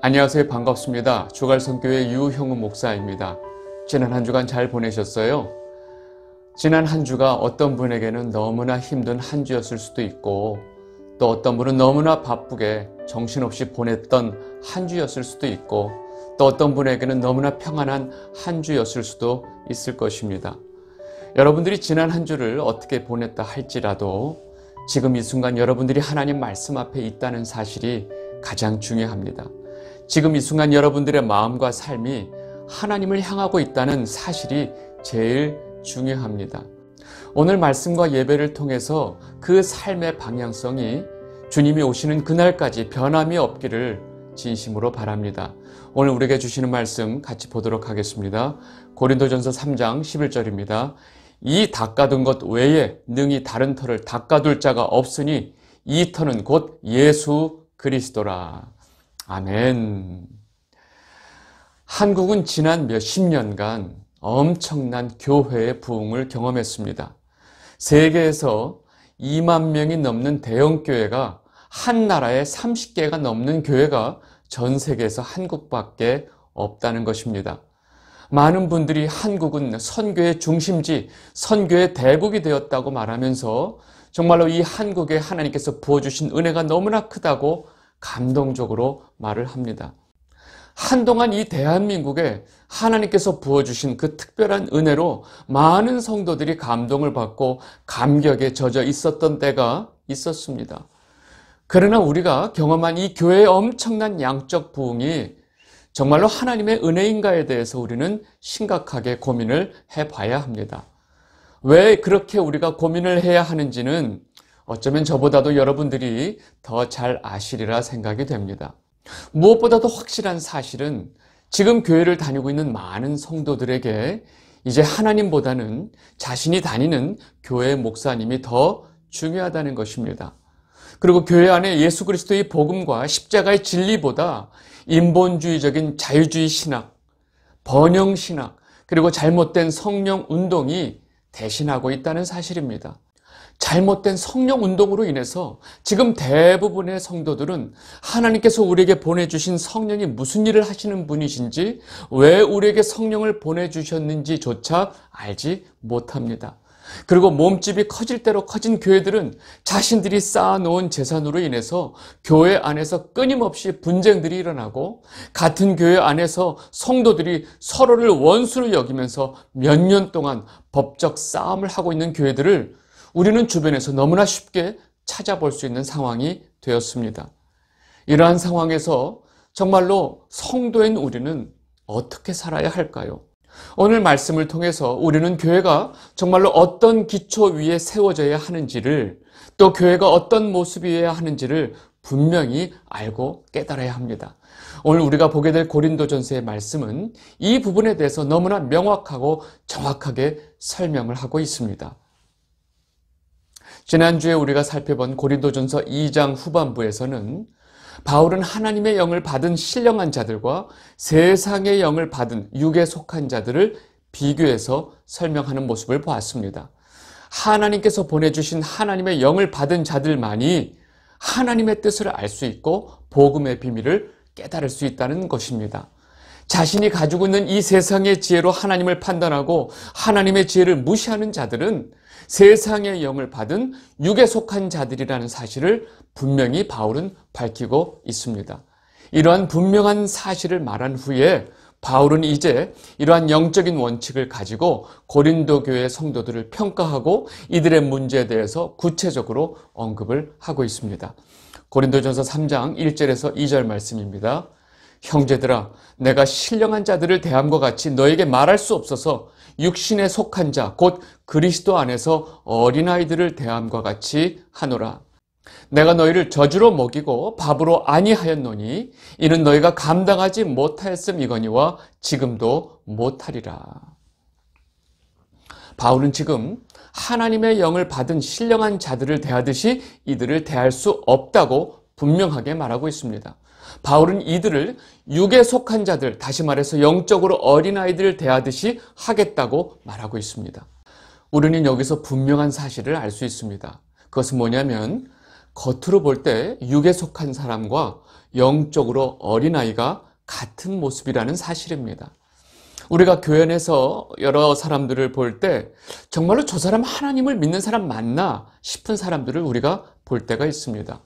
안녕하세요. 반갑습니다. 주갈성교회 유형은 목사입니다. 지난 한 주간 잘 보내셨어요? 지난 한 주가 어떤 분에게는 너무나 힘든 한 주였을 수도 있고 또 어떤 분은 너무나 바쁘게 정신없이 보냈던 한 주였을 수도 있고 또 어떤 분에게는 너무나 평안한 한 주였을 수도 있을 것입니다. 여러분들이 지난 한 주를 어떻게 보냈다 할지라도 지금 이 순간 여러분들이 하나님 말씀 앞에 있다는 사실이 가장 중요합니다. 지금 이 순간 여러분들의 마음과 삶이 하나님을 향하고 있다는 사실이 제일 중요합니다. 오늘 말씀과 예배를 통해서 그 삶의 방향성이 주님이 오시는 그날까지 변함이 없기를 진심으로 바랍니다. 오늘 우리에게 주시는 말씀 같이 보도록 하겠습니다. 고린도전서 3장 11절입니다. 이 닦아둔 것 외에 능히 다른 터를 닦아둘 자가 없으니 이 터는 곧 예수 그리스도라. 아멘. 한국은 지난 몇 십 년간 엄청난 교회의 부흥을 경험했습니다. 세계에서 2만 명이 넘는 대형교회가 한 나라에 30개가 넘는 교회가 전 세계에서 한국밖에 없다는 것입니다. 많은 분들이 한국은 선교의 중심지, 선교의 대국이 되었다고 말하면서 정말로 이 한국에 하나님께서 부어주신 은혜가 너무나 크다고 감동적으로 말을 합니다. 한동안 이 대한민국에 하나님께서 부어주신 그 특별한 은혜로 많은 성도들이 감동을 받고 감격에 젖어 있었던 때가 있었습니다. 그러나 우리가 경험한 이 교회의 엄청난 양적 부흥이 정말로 하나님의 은혜인가에 대해서 우리는 심각하게 고민을 해봐야 합니다. 왜 그렇게 우리가 고민을 해야 하는지는 어쩌면 저보다도 여러분들이 더 잘 아시리라 생각이 됩니다. 무엇보다도 확실한 사실은 지금 교회를 다니고 있는 많은 성도들에게 이제 하나님보다는 자신이 다니는 교회 목사님이 더 중요하다는 것입니다. 그리고 교회 안에 예수 그리스도의 복음과 십자가의 진리보다 인본주의적인 자유주의 신학, 번영 신학, 그리고 잘못된 성령 운동이 대신하고 있다는 사실입니다. 잘못된 성령 운동으로 인해서 지금 대부분의 성도들은 하나님께서 우리에게 보내주신 성령이 무슨 일을 하시는 분이신지 왜 우리에게 성령을 보내주셨는지조차 알지 못합니다. 그리고 몸집이 커질 대로 커진 교회들은 자신들이 쌓아놓은 재산으로 인해서 교회 안에서 끊임없이 분쟁들이 일어나고 같은 교회 안에서 성도들이 서로를 원수로 여기면서 몇 년 동안 법적 싸움을 하고 있는 교회들을 우리는 주변에서 너무나 쉽게 찾아볼 수 있는 상황이 되었습니다. 이러한 상황에서 정말로 성도인 우리는 어떻게 살아야 할까요? 오늘 말씀을 통해서 우리는 교회가 정말로 어떤 기초 위에 세워져야 하는지를 또 교회가 어떤 모습이어야 하는지를 분명히 알고 깨달아야 합니다. 오늘 우리가 보게 될 고린도전서의 말씀은 이 부분에 대해서 너무나 명확하고 정확하게 설명을 하고 있습니다. 지난주에 우리가 살펴본 고린도전서 2장 후반부에서는 바울은 하나님의 영을 받은 신령한 자들과 세상의 영을 받은 육에 속한 자들을 비교해서 설명하는 모습을 보았습니다. 하나님께서 보내주신 하나님의 영을 받은 자들만이 하나님의 뜻을 알 수 있고 복음의 비밀을 깨달을 수 있다는 것입니다. 자신이 가지고 있는 이 세상의 지혜로 하나님을 판단하고 하나님의 지혜를 무시하는 자들은 세상의 영을 받은 육에 속한 자들이라는 사실을 분명히 바울은 밝히고 있습니다. 이러한 분명한 사실을 말한 후에 바울은 이제 이러한 영적인 원칙을 가지고 고린도 교회 성도들을 평가하고 이들의 문제에 대해서 구체적으로 언급을 하고 있습니다. 고린도전서 3장 1절에서 2절 말씀입니다. 형제들아 내가 신령한 자들을 대함과 같이 너에게 말할 수 없어서 육신에 속한 자, 곧 그리스도 안에서 어린아이들을 대함과 같이 하노라. 내가 너희를 저주로 먹이고 밥으로 아니하였노니 이는 너희가 감당하지 못하였음 이거니와 지금도 못하리라. 바울은 지금 하나님의 영을 받은 신령한 자들을 대하듯이 이들을 대할 수 없다고 분명하게 말하고 있습니다. 바울은 이들을 육에 속한 자들, 다시 말해서 영적으로 어린아이들을 대하듯이 하겠다고 말하고 있습니다. 우리는 여기서 분명한 사실을 알 수 있습니다. 그것은 뭐냐면 겉으로 볼 때 육에 속한 사람과 영적으로 어린아이가 같은 모습이라는 사실입니다. 우리가 교회 에서 여러 사람들을 볼 때 정말로 저 사람 하나님을 믿는 사람 맞나 싶은 사람들을 우리가 볼 때가 있습니다.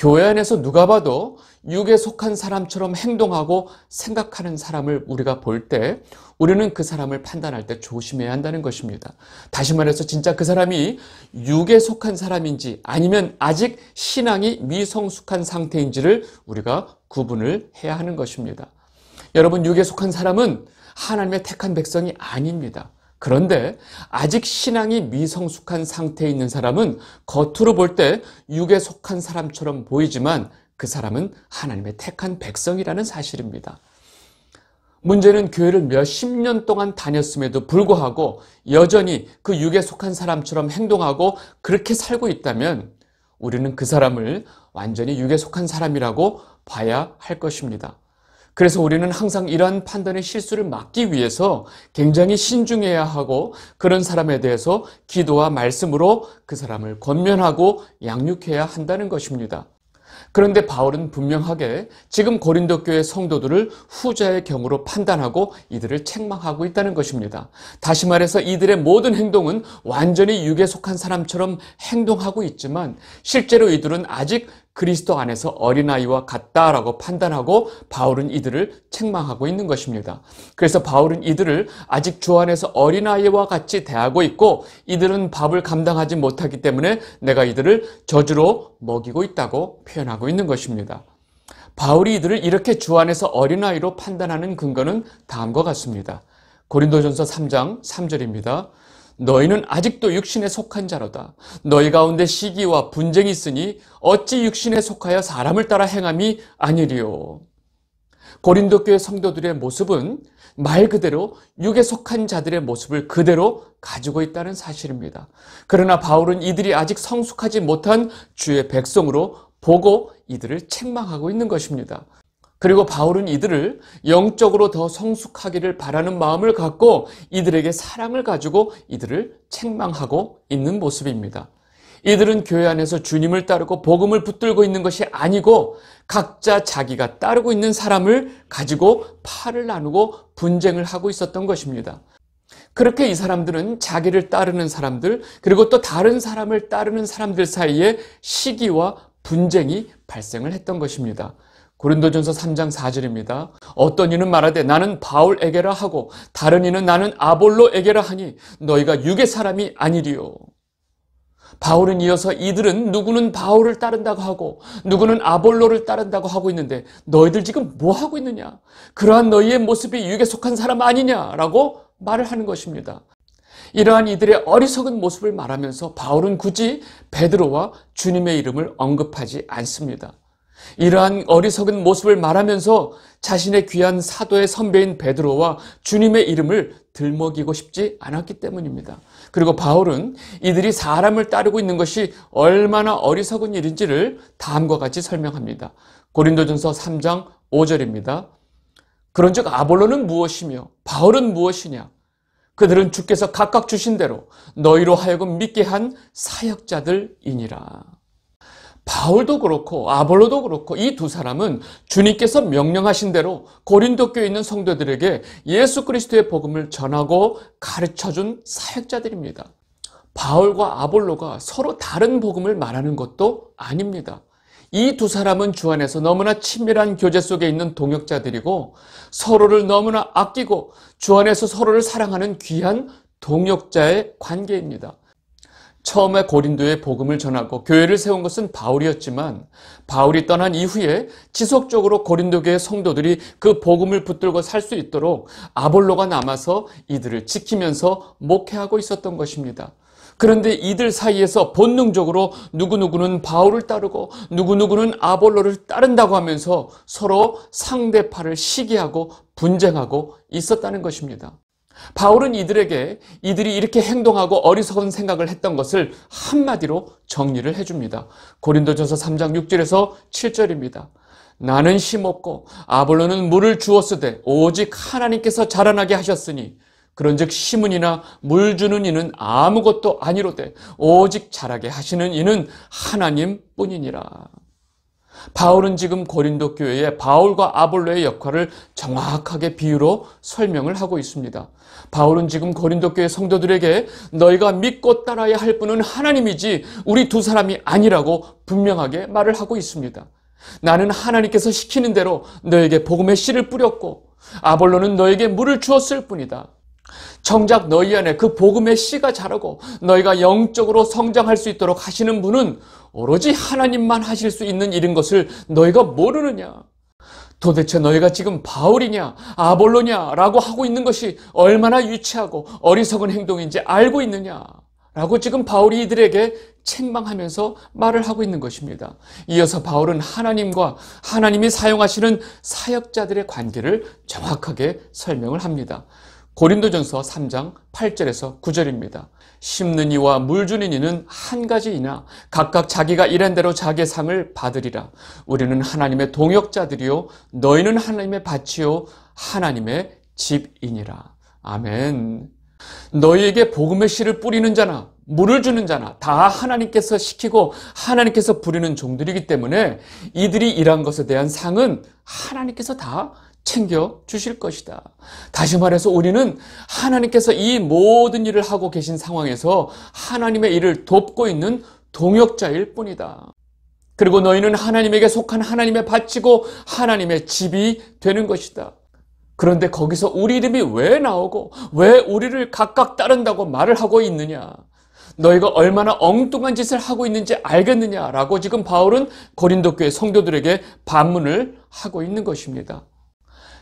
교회 안에서 누가 봐도 육에 속한 사람처럼 행동하고 생각하는 사람을 우리가 볼 때 우리는 그 사람을 판단할 때 조심해야 한다는 것입니다. 다시 말해서 진짜 그 사람이 육에 속한 사람인지 아니면 아직 신앙이 미성숙한 상태인지를 우리가 구분을 해야 하는 것입니다. 여러분 육에 속한 사람은 하나님의 택한 백성이 아닙니다. 그런데 아직 신앙이 미성숙한 상태에 있는 사람은 겉으로 볼 때 육에 속한 사람처럼 보이지만 그 사람은 하나님의 택한 백성이라는 사실입니다. 문제는 교회를 몇십 년 동안 다녔음에도 불구하고 여전히 그 육에 속한 사람처럼 행동하고 그렇게 살고 있다면 우리는 그 사람을 완전히 육에 속한 사람이라고 봐야 할 것입니다. 그래서 우리는 항상 이러한 판단의 실수를 막기 위해서 굉장히 신중해야 하고 그런 사람에 대해서 기도와 말씀으로 그 사람을 권면하고 양육해야 한다는 것입니다. 그런데 바울은 분명하게 지금 고린도 교회 성도들을 후자의 경우로 판단하고 이들을 책망하고 있다는 것입니다. 다시 말해서 이들의 모든 행동은 완전히 육에 속한 사람처럼 행동하고 있지만 실제로 이들은 아직 그리스도 안에서 어린아이와 같다라고 판단하고 바울은 이들을 책망하고 있는 것입니다. 그래서 바울은 이들을 아직 주 안에서 어린아이와 같이 대하고 있고 이들은 밥을 감당하지 못하기 때문에 내가 이들을 저주로 먹이고 있다고 표현하고 있는 것입니다. 바울이 이들을 이렇게 주 안에서 어린아이로 판단하는 근거는 다음과 같습니다. 고린도전서 3장 3절입니다. 너희는 아직도 육신에 속한 자로다. 너희 가운데 시기와 분쟁이 있으니 어찌 육신에 속하여 사람을 따라 행함이 아니리요. 고린도 교회 성도들의 모습은 말 그대로 육에 속한 자들의 모습을 그대로 가지고 있다는 사실입니다. 그러나 바울은 이들이 아직 성숙하지 못한 주의 백성으로 보고 이들을 책망하고 있는 것입니다. 그리고 바울은 이들을 영적으로 더 성숙하기를 바라는 마음을 갖고 이들에게 사랑을 가지고 이들을 책망하고 있는 모습입니다. 이들은 교회 안에서 주님을 따르고 복음을 붙들고 있는 것이 아니고 각자 자기가 따르고 있는 사람을 가지고 팔을 나누고 분쟁을 하고 있었던 것입니다. 그렇게 이 사람들은 자기를 따르는 사람들 그리고 또 다른 사람을 따르는 사람들 사이에 시기와 분쟁이 발생을 했던 것입니다. 고린도전서 3장 4절입니다. 어떤 이는 말하되 나는 바울에게라 하고 다른 이는 나는 아볼로에게라 하니 너희가 육의 사람이 아니리요. 바울은 이어서 이들은 누구는 바울을 따른다고 하고 누구는 아볼로를 따른다고 하고 있는데 너희들 지금 뭐 하고 있느냐? 그러한 너희의 모습이 육에 속한 사람 아니냐라고 말을 하는 것입니다. 이러한 이들의 어리석은 모습을 말하면서 바울은 굳이 베드로와 주님의 이름을 언급하지 않습니다. 이러한 어리석은 모습을 말하면서 자신의 귀한 사도의 선배인 베드로와 주님의 이름을 들먹이고 싶지 않았기 때문입니다. 그리고 바울은 이들이 사람을 따르고 있는 것이 얼마나 어리석은 일인지를 다음과 같이 설명합니다. 고린도전서 3장 5절입니다. 그런즉 아볼로는 무엇이며 바울은 무엇이냐? 그들은 주께서 각각 주신 대로 너희로 하여금 믿게 한 사역자들이니라. 바울도 그렇고 아볼로도 그렇고 이 두 사람은 주님께서 명령하신 대로 고린도 교에 있는 성도들에게 예수 그리스도의 복음을 전하고 가르쳐준 사역자들입니다. 바울과 아볼로가 서로 다른 복음을 말하는 것도 아닙니다. 이 두 사람은 주 안에서 너무나 친밀한 교제 속에 있는 동역자들이고 서로를 너무나 아끼고 주 안에서 서로를 사랑하는 귀한 동역자의 관계입니다. 처음에 고린도에 복음을 전하고 교회를 세운 것은 바울이었지만 바울이 떠난 이후에 지속적으로 고린도교의 성도들이 그 복음을 붙들고 살 수 있도록 아볼로가 남아서 이들을 지키면서 목회하고 있었던 것입니다. 그런데 이들 사이에서 본능적으로 누구누구는 바울을 따르고 누구누구는 아볼로를 따른다고 하면서 서로 상대파를 시기하고 분쟁하고 있었다는 것입니다. 바울은 이들에게 이들이 이렇게 행동하고 어리석은 생각을 했던 것을 한마디로 정리를 해줍니다. 고린도전서 3장 6절에서 7절입니다. 나는 심없고 아볼로는 물을 주었으되 오직 하나님께서 자라나게 하셨으니 그런즉 심은이나 물 주는 이는 아무것도 아니로되 오직 자라게 하시는 이는 하나님뿐이니라. 바울은 지금 고린도 교회에 바울과 아볼로의 역할을 정확하게 비유로 설명을 하고 있습니다. 바울은 지금 고린도 교회 성도들에게 너희가 믿고 따라야 할 분은 하나님이지 우리 두 사람이 아니라고 분명하게 말을 하고 있습니다. 나는 하나님께서 시키는 대로 너에게 복음의 씨를 뿌렸고 아볼로는 너에게 물을 주었을 뿐이다. 정작 너희 안에 그 복음의 씨가 자라고 너희가 영적으로 성장할 수 있도록 하시는 분은 오로지 하나님만 하실 수 있는 일인 것을 너희가 모르느냐? 도대체 너희가 지금 바울이냐, 아볼로냐, 라고 하고 있는 것이 얼마나 유치하고 어리석은 행동인지 알고 있느냐, 라고 지금 바울이 이들에게 책망하면서 말을 하고 있는 것입니다. 이어서 바울은 하나님과 하나님이 사용하시는 사역자들의 관계를 정확하게 설명을 합니다. 고린도전서 3장 8절에서 9절입니다. 심는 이와 물 주는 이는 한 가지 이나 각각 자기가 일한 대로 자기의 삶을 받으리라. 우리는 하나님의 동역자들이요 너희는 하나님의 밭이요 하나님의 집이니라. 아멘. 너희에게 복음의 씨를 뿌리는 자나 물을 주는 자나 다 하나님께서 시키고 하나님께서 부리는 종들이기 때문에 이들이 일한 것에 대한 상은 하나님께서 다 챙겨 주실 것이다. 다시 말해서 우리는 하나님께서 이 모든 일을 하고 계신 상황에서 하나님의 일을 돕고 있는 동역자일 뿐이다. 그리고 너희는 하나님에게 속한 하나님의 바치고 하나님의 집이 되는 것이다. 그런데 거기서 우리 이름이 왜 나오고 왜 우리를 각각 따른다고 말을 하고 있느냐? 너희가 얼마나 엉뚱한 짓을 하고 있는지 알겠느냐라고 지금 바울은 고린도 교의 성도들에게 반문을 하고 있는 것입니다.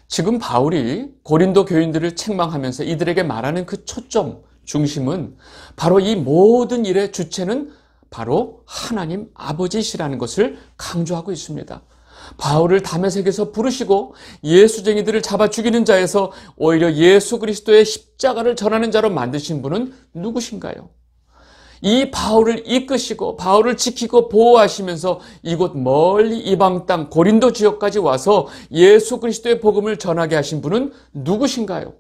지금 바울이 고린도 교인들을 책망하면서 이들에게 말하는 그 초점, 중심은 바로 이 모든 일의 주체는 바로 하나님 아버지시라는 것을 강조하고 있습니다. 바울을 담에색에서 부르시고 예수쟁이들을 잡아 죽이는 자에서 오히려 예수 그리스도의 십자가를 전하는 자로 만드신 분은 누구신가요? 이 바울을 이끄시고 바울을 지키고 보호하시면서 이곳 멀리 이방 땅 고린도 지역까지 와서 예수 그리스도의 복음을 전하게 하신 분은 누구신가요?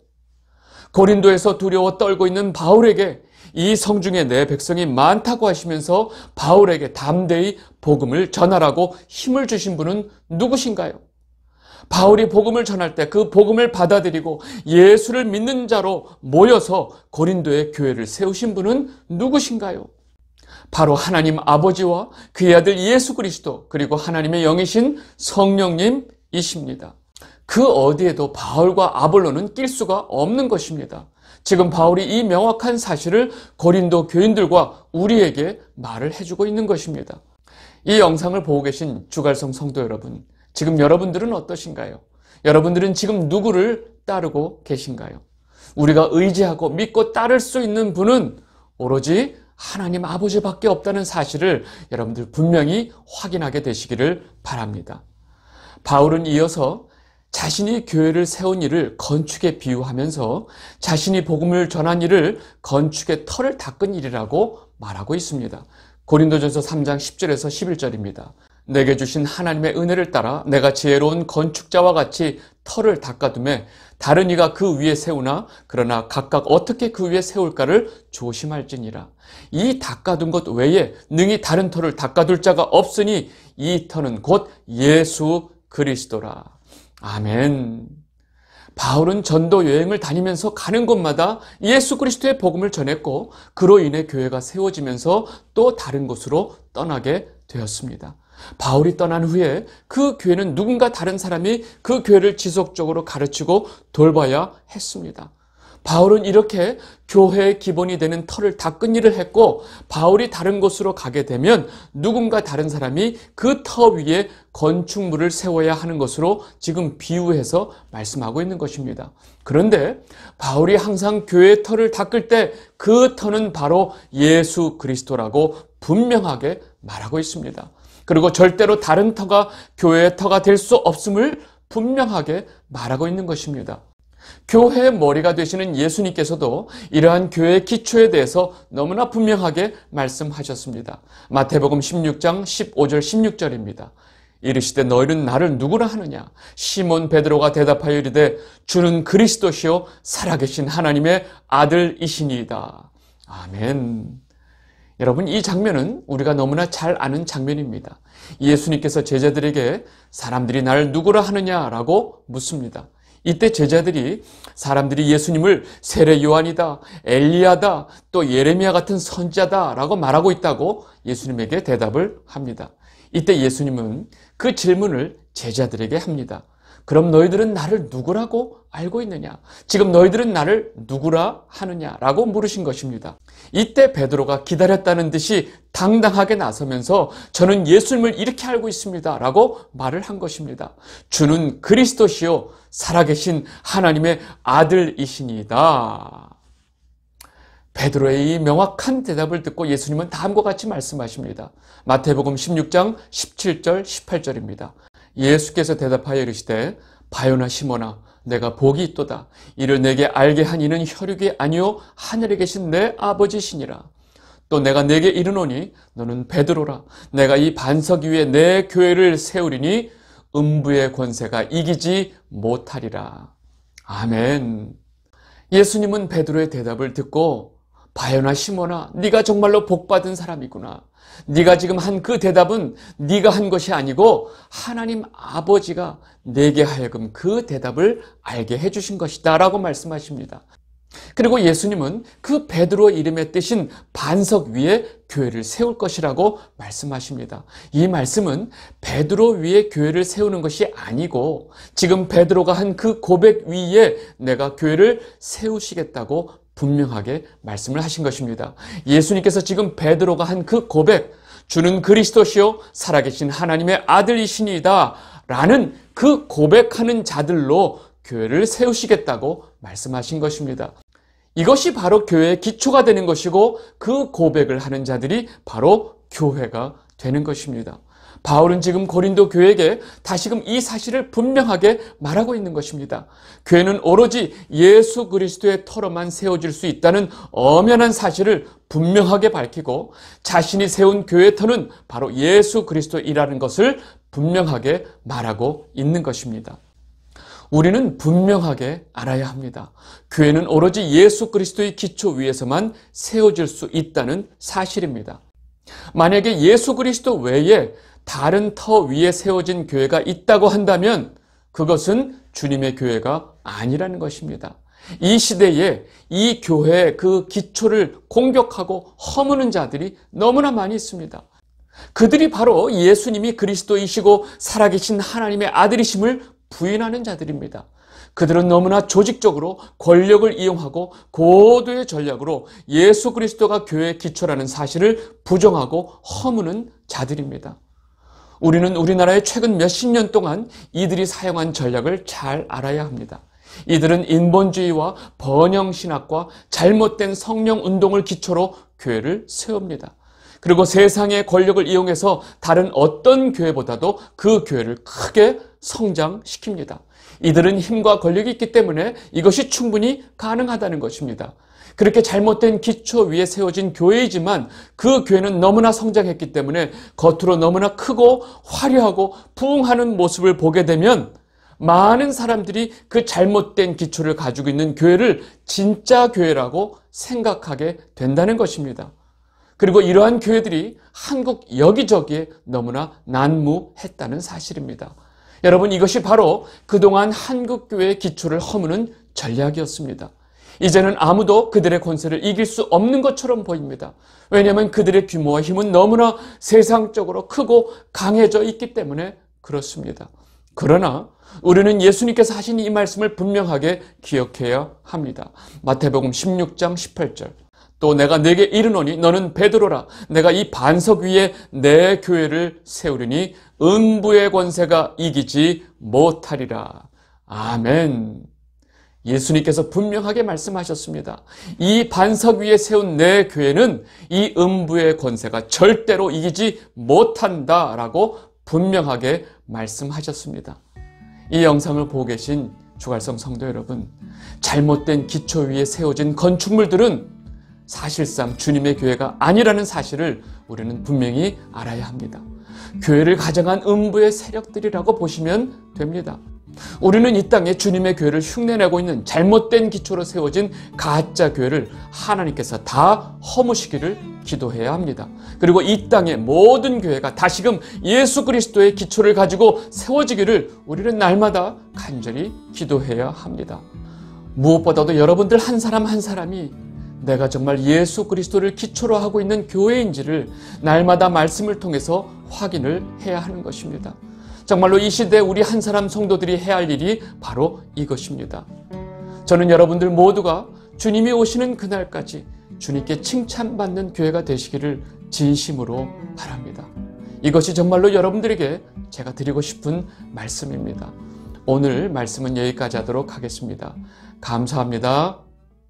고린도에서 두려워 떨고 있는 바울에게 이 성중에 내 백성이 많다고 하시면서 바울에게 담대히 복음을 전하라고 힘을 주신 분은 누구신가요? 바울이 복음을 전할 때 그 복음을 받아들이고 예수를 믿는 자로 모여서 고린도의 교회를 세우신 분은 누구신가요? 바로 하나님 아버지와 그의 아들 예수 그리스도 그리고 하나님의 영이신 성령님이십니다. 그 어디에도 바울과 아볼로는 낄 수가 없는 것입니다. 지금 바울이 이 명확한 사실을 고린도 교인들과 우리에게 말을 해주고 있는 것입니다. 이 영상을 보고 계신 주갈성 성도 여러분, 지금 여러분들은 어떠신가요? 여러분들은 지금 누구를 따르고 계신가요? 우리가 의지하고 믿고 따를 수 있는 분은 오로지 하나님 아버지밖에 없다는 사실을 여러분들 분명히 확인하게 되시기를 바랍니다. 바울은 이어서 자신이 교회를 세운 일을 건축에 비유하면서 자신이 복음을 전한 일을 건축의 털을 닦은 일이라고 말하고 있습니다. 고린도전서 3장 10절에서 11절입니다. 내게 주신 하나님의 은혜를 따라 내가 지혜로운 건축자와 같이 털을 닦아둠에 다른 이가 그 위에 세우나 그러나 각각 어떻게 그 위에 세울까를 조심할지니라. 이 닦아둔 것 외에 능히 다른 털을 닦아둘 자가 없으니 이 털은 곧 예수 그리스도라. 아멘. 바울은 전도 여행을 다니면서 가는 곳마다 예수 그리스도의 복음을 전했고 그로 인해 교회가 세워지면서 또 다른 곳으로 떠나게 되었습니다. 바울이 떠난 후에 그 교회는 누군가 다른 사람이 그 교회를 지속적으로 가르치고 돌봐야 했습니다. 바울은 이렇게 교회의 기본이 되는 털을 닦은 일을 했고 바울이 다른 곳으로 가게 되면 누군가 다른 사람이 그 터 위에 건축물을 세워야 하는 것으로 지금 비유해서 말씀하고 있는 것입니다. 그런데 바울이 항상 교회의 털을 닦을 때 그 터는 바로 예수 그리스도라고 분명하게 말하고 있습니다. 그리고 절대로 다른 터가 교회의 터가 될 수 없음을 분명하게 말하고 있는 것입니다. 교회의 머리가 되시는 예수님께서도 이러한 교회의 기초에 대해서 너무나 분명하게 말씀하셨습니다. 마태복음 16장 15절 16절입니다. 이르시되 너희는 나를 누구라 하느냐 시몬 베드로가 대답하여 이르되 주는 그리스도시요 살아계신 하나님의 아들이시니이다. 아멘. 여러분 이 장면은 우리가 너무나 잘 아는 장면입니다. 예수님께서 제자들에게 사람들이 날 누구라 하느냐라고 묻습니다. 이때 제자들이 사람들이 예수님을 세례 요한이다, 엘리야다, 또 예레미야 같은 선자다라고 말하고 있다고 예수님에게 대답을 합니다. 이때 예수님은 그 질문을 제자들에게 합니다. 그럼 너희들은 나를 누구라고 알고 있느냐? 지금 너희들은 나를 누구라 하느냐라고 물으신 것입니다. 이때 베드로가 기다렸다는 듯이 당당하게 나서면서 저는 예수님을 이렇게 알고 있습니다라고 말을 한 것입니다. 주는 그리스도시요 살아계신 하나님의 아들이시니다. 베드로의 이 명확한 대답을 듣고 예수님은 다음과 같이 말씀하십니다. 마태복음 16장 17절 18절입니다. 예수께서 대답하여 이르시되 바요나 시모나 내가 복이 있도다 이를 내게 알게 한 이는 혈육이 아니요 하늘에 계신 내 아버지시니라 또 내가 내게 이르노니 너는 베드로라 내가 이 반석 위에 내 교회를 세우리니 음부의 권세가 이기지 못하리라 아멘 예수님은 베드로의 대답을 듣고 바요나 시모나 네가 정말로 복받은 사람이구나. 네가 지금 한 그 대답은 네가 한 것이 아니고 하나님 아버지가 내게 하여금 그 대답을 알게 해주신 것이다 라고 말씀하십니다. 그리고 예수님은 그 베드로 이름의 뜻인 반석 위에 교회를 세울 것이라고 말씀하십니다. 이 말씀은 베드로 위에 교회를 세우는 것이 아니고 지금 베드로가 한 그 고백 위에 내가 교회를 세우시겠다고 분명하게 말씀을 하신 것입니다. 예수님께서 지금 베드로가 한 그 고백, 주는 그리스도시요 살아계신 하나님의 아들이시니이다 라는 그 고백하는 자들로 교회를 세우시겠다고 말씀하신 것입니다. 이것이 바로 교회의 기초가 되는 것이고 그 고백을 하는 자들이 바로 교회가 되는 것입니다. 바울은 지금 고린도 교회에게 다시금 이 사실을 분명하게 말하고 있는 것입니다. 교회는 오로지 예수 그리스도의 터로만 세워질 수 있다는 엄연한 사실을 분명하게 밝히고 자신이 세운 교회 터는 바로 예수 그리스도이라는 것을 분명하게 말하고 있는 것입니다. 우리는 분명하게 알아야 합니다. 교회는 오로지 예수 그리스도의 기초 위에서만 세워질 수 있다는 사실입니다. 만약에 예수 그리스도 외에 다른 터 위에 세워진 교회가 있다고 한다면 그것은 주님의 교회가 아니라는 것입니다. 이 시대에 이 교회의 그 기초를 공격하고 허무는 자들이 너무나 많이 있습니다. 그들이 바로 예수님이 그리스도이시고 살아계신 하나님의 아들이심을 부인하는 자들입니다. 그들은 너무나 조직적으로 권력을 이용하고 고도의 전략으로 예수 그리스도가 교회의 기초라는 사실을 부정하고 허무는 자들입니다. 우리는 우리나라의 최근 몇 십 년 동안 이들이 사용한 전략을 잘 알아야 합니다. 이들은 인본주의와 번영신학과 잘못된 성령운동을 기초로 교회를 세웁니다. 그리고 세상의 권력을 이용해서 다른 어떤 교회보다도 그 교회를 크게 성장시킵니다. 이들은 힘과 권력이 있기 때문에 이것이 충분히 가능하다는 것입니다. 그렇게 잘못된 기초 위에 세워진 교회이지만 그 교회는 너무나 성장했기 때문에 겉으로 너무나 크고 화려하고 부흥하는 모습을 보게 되면 많은 사람들이 그 잘못된 기초를 가지고 있는 교회를 진짜 교회라고 생각하게 된다는 것입니다. 그리고 이러한 교회들이 한국 여기저기에 너무나 난무했다는 사실입니다. 여러분 이것이 바로 그동안 한국 교회의 기초를 허무는 전략이었습니다. 이제는 아무도 그들의 권세를 이길 수 없는 것처럼 보입니다. 왜냐하면 그들의 규모와 힘은 너무나 세상적으로 크고 강해져 있기 때문에 그렇습니다. 그러나 우리는 예수님께서 하신 이 말씀을 분명하게 기억해야 합니다. 마태복음 16장 18절. 또 내가 내게 이르노니 너는 베드로라 내가 이 반석 위에 내 교회를 세우리니 음부의 권세가 이기지 못하리라. 아멘. 예수님께서 분명하게 말씀하셨습니다. 이 반석 위에 세운 내 교회는 이 음부의 권세가 절대로 이기지 못한다라고 분명하게 말씀하셨습니다. 이 영상을 보고 계신 주갈성 성도 여러분, 잘못된 기초 위에 세워진 건축물들은 사실상 주님의 교회가 아니라는 사실을 우리는 분명히 알아야 합니다. 교회를 가장한 음부의 세력들이라고 보시면 됩니다. 우리는 이 땅에 주님의 교회를 흉내내고 있는 잘못된 기초로 세워진 가짜 교회를 하나님께서 다 허무시기를 기도해야 합니다. 그리고 이 땅의 모든 교회가 다시금 예수 그리스도의 기초를 가지고 세워지기를 우리는 날마다 간절히 기도해야 합니다. 무엇보다도 여러분들 한 사람 한 사람이 내가 정말 예수 그리스도를 기초로 하고 있는 교회인지를 날마다 말씀을 통해서 확인을 해야 하는 것입니다. 정말로 이 시대 우리 한 사람 성도들이 해야 할 일이 바로 이것입니다. 저는 여러분들 모두가 주님이 오시는 그날까지 주님께 칭찬받는 교회가 되시기를 진심으로 바랍니다. 이것이 정말로 여러분들에게 제가 드리고 싶은 말씀입니다. 오늘 말씀은 여기까지 하도록 하겠습니다. 감사합니다.